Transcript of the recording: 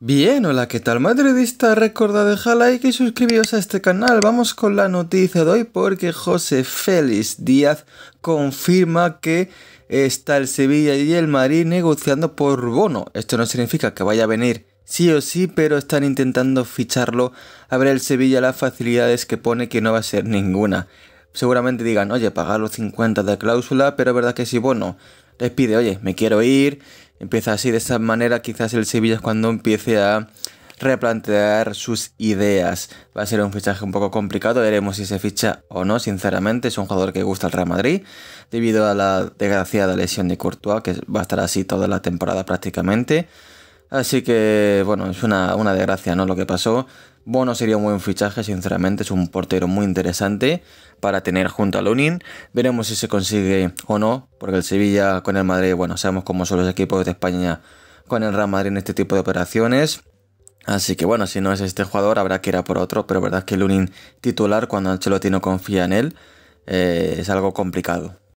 Bien, hola, ¿qué tal madridista? recorda dejar like y suscribiros a este canal. Vamos con la noticia de hoy porque José Félix Díaz confirma que está el Sevilla y el Madrid negociando por bono. Esto no significa que vaya a venir sí o sí, pero están intentando ficharlo. A ver el Sevilla las facilidades que pone que no va a ser ninguna. Seguramente digan, oye, pagar los 50 de cláusula, pero es verdad que si sí, bono les pide, oye, me quiero ir, Empieza así, de esa manera quizás el Sevilla es cuando empiece a replantear sus ideas. Va a ser un fichaje un poco complicado, veremos si se ficha o no, sinceramente. Es un jugador que gusta el Real Madrid, debido a la desgraciada lesión de Courtois, que va a estar así toda la temporada prácticamente. Así que, bueno, es una, desgracia, ¿no? Lo que pasó. Bono sería un buen fichaje, sinceramente, es un portero muy interesante para tener junto a Lunin. Veremos si se consigue o no, porque el Sevilla con el Madrid, bueno, sabemos cómo son los equipos de España con el Real Madrid en este tipo de operaciones. Así que bueno, si no es este jugador, habrá que ir a por otro, pero verdad es que Lunin titular cuando Ancelotti no confía en él eh, es algo complicado.